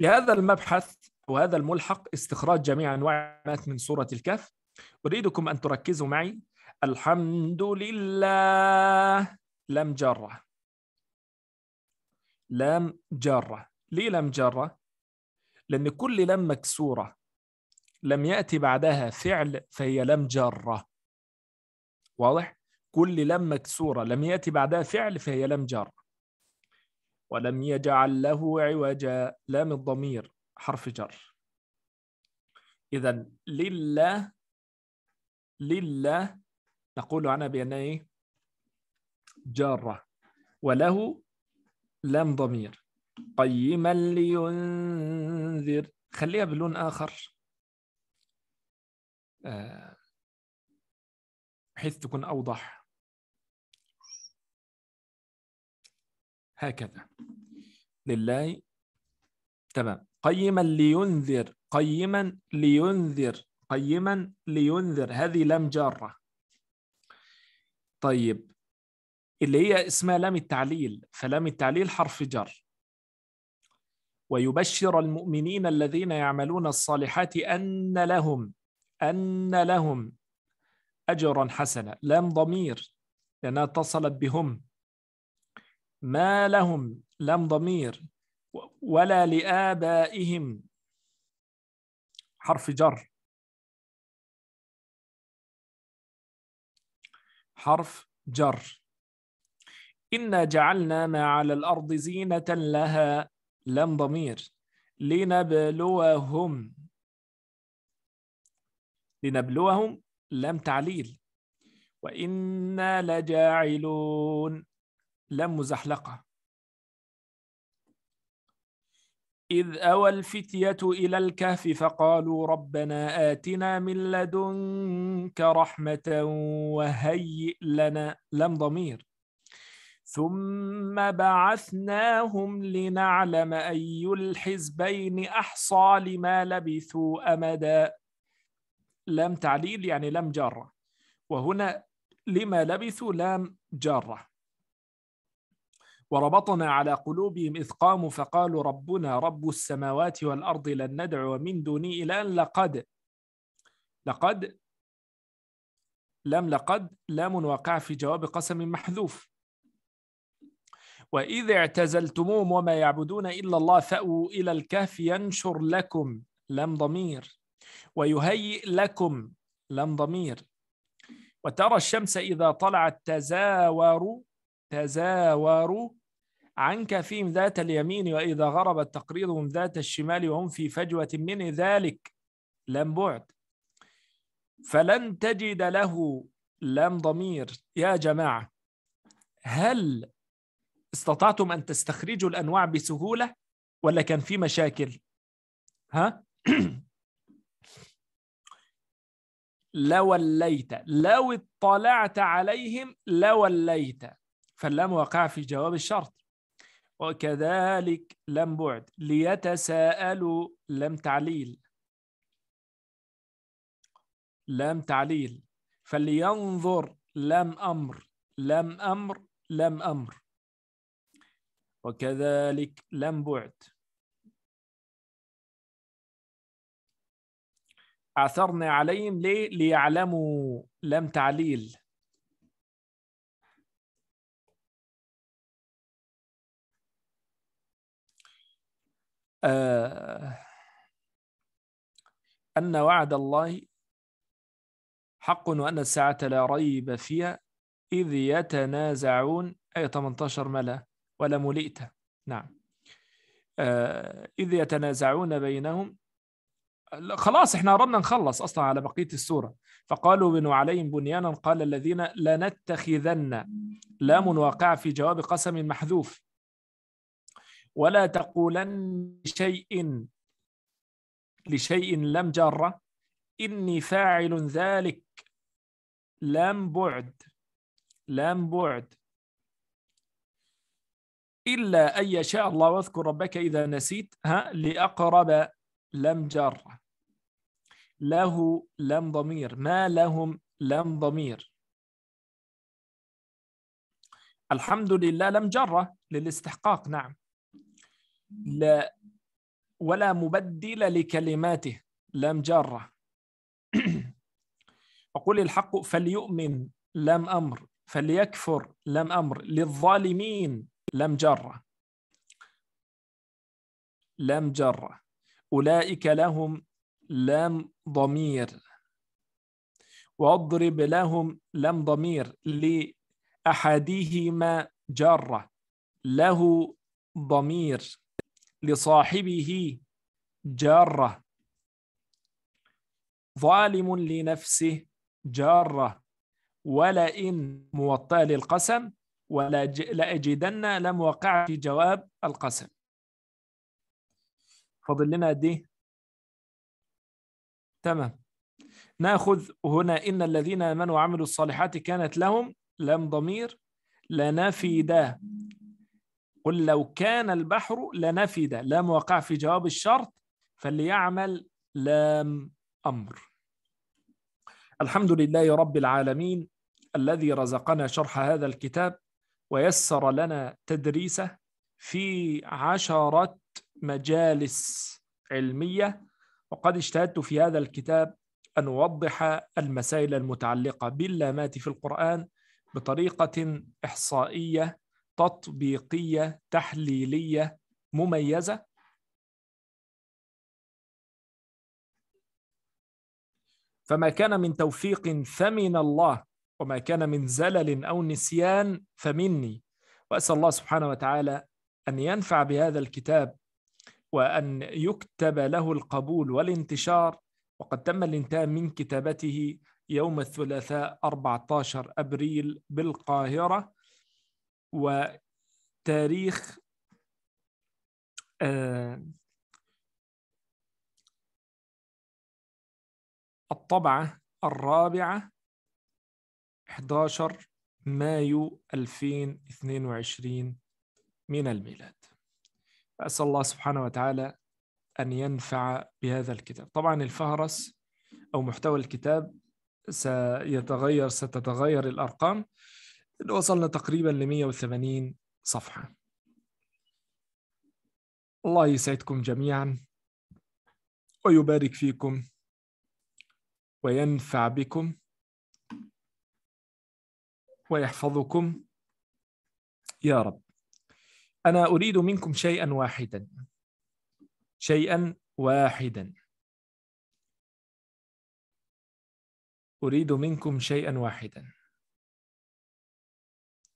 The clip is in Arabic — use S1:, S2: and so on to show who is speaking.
S1: لهذا المبحث وهذا الملحق استخراج جميع أنواع من سورة الكهف أريدكم أن تركزوا معي الحمد لله لم جرة لم جرة ليه لم جرة؟ لأن كل لم مكسورة لم يأتي بعدها فعل فهي لم جرة واضح؟ كل لم مكسورة لم يأتي بعدها فعل فهي لم جرة ولم يجعل له عوجا لام الضمير حرف جر إذا لله لله نقول عنها بأن إيه؟ جارة وله لام ضمير قيما لينذر خليها بلون آخر بحيث آه، تكون أوضح هكذا لله تمام قيما لينذر قيما لينذر قيما لينذر هذه لام جارة طيب اللي هي اسمها لام التعليل فلام التعليل حرف جر ويبشر المؤمنين الذين يعملون الصالحات أن لهم أن لهم أجرا حسنا لام ضمير لأنها اتصلت بهم ما لهم لم ضمير ولا لآبائهم حرف جر
S2: حرف جر
S1: إنا جعلنا ما على الأرض زينة لها لم ضمير لنبلوهم لنبلوهم لم تعليل وإنا لجاعلون لام مزحلقة إذ أوى الفتية إلى الكهف فقالوا ربنا آتنا من لدنك رحمة وهيئ لنا لم ضمير ثم بعثناهم لنعلم أي الحزبين أحصى لما لبثوا أمدا لم تعليل يعني لم جارة وهنا لما لبثوا لام جارة وربطنا على قلوبهم إذ قاموا فقالوا ربنا رب السماوات والأرض لن ندعو من دوني إلى أن لقد لقد لم لقد لام وقع في جواب قسم محذوف وإذ اعتزلتموهم وما يعبدون إلا الله فأووا إلى الكهف ينشر لكم لم ضمير ويهيئ لكم لم ضمير وترى الشمس إذا طلعت تزاور تزاور عن كفيم ذات اليمين وإذا غرب تقريضهم ذات الشمال وهم في فجوة من ذلك لم بعد فلن تجد له لام ضمير يا جماعة هل استطعتم أن تستخرجوا الأنواع بسهولة ولا كان في مشاكل ها لوليت لو اطلعت عليهم لوليت فاللام واقعة في جواب الشرط وكذلك لم بعد ليتساءلوا لم تعليل لم تعليل فلينظر لم أمر لم أمر لم أمر وكذلك لم بعد
S2: عثرنا عليهم ليه؟ ليعلموا لم تعليل
S1: آه، أن وعد الله حق وأن الساعة لا ريب فيها إذ يتنازعون أي 18 ملا ولا ملئت نعم آه، إذ يتنازعون بينهم خلاص احنا أردنا نخلص اصلا على بقيه السوره فقالوا بنوا عليهم بنيانا قال الذين لنتخذن لام واقعه في جواب قسم محذوف ولا تقولن شيء لشيء لم جره إني فاعل ذلك لم بعد لم بعد إلا أن يشاء الله واذكر ربك إذا نسيت ها لأقرب لم جر له لم ضمير ما لهم لم ضمير الحمد لله لم جرة للاستحقاق نعم لا ولا مبدل لكلماته لام جارة وقل الحق فليؤمن لم أمر فليكفر لم أمر للظالمين لم جرة لم جرة أولئك لهم لم ضمير واضرب لهم لم ضمير لأحدهما جرة له ضمير لصاحبه جارة ظالم لنفسه جارة ولئن موطأ للقسم ولأجدن لم وقع في جواب القسم فاضل لنا قد ايه تمام ناخذ هنا ان الذين امنوا وعملوا الصالحات كانت لهم لم ضمير لنفد قل لو كان البحر لنفد لام واقع في جواب الشرط فليعمل لام أمر الحمد لله رب العالمين الذي رزقنا شرح هذا الكتاب ويسر لنا تدريسه في عشرة مجالس علمية وقد اجتهدت في هذا الكتاب أن أوضح المسائل المتعلقة باللامات في القرآن بطريقة إحصائية تطبيقيه تحليليه مميزه فما كان من توفيق فمن الله وما كان من زلل او نسيان فمني واسال الله سبحانه وتعالى ان ينفع بهذا الكتاب وان يكتب له القبول والانتشار وقد تم الانتهاء من كتابته يوم الثلاثاء 14 ابريل بالقاهره وتاريخ آه، الطبعة الرابعة 11 مايو 2022 من الميلاد أسأل الله سبحانه وتعالى أن ينفع بهذا الكتاب طبعا الفهرس أو محتوى الكتاب سيتغير ستتغير الأرقام اللي وصلنا تقريبا ل 180 صفحة الله يسعدكم جميعا ويبارك فيكم وينفع بكم ويحفظكم يا رب أنا أريد منكم شيئا واحدا
S2: شيئا واحدا أريد منكم شيئا واحدا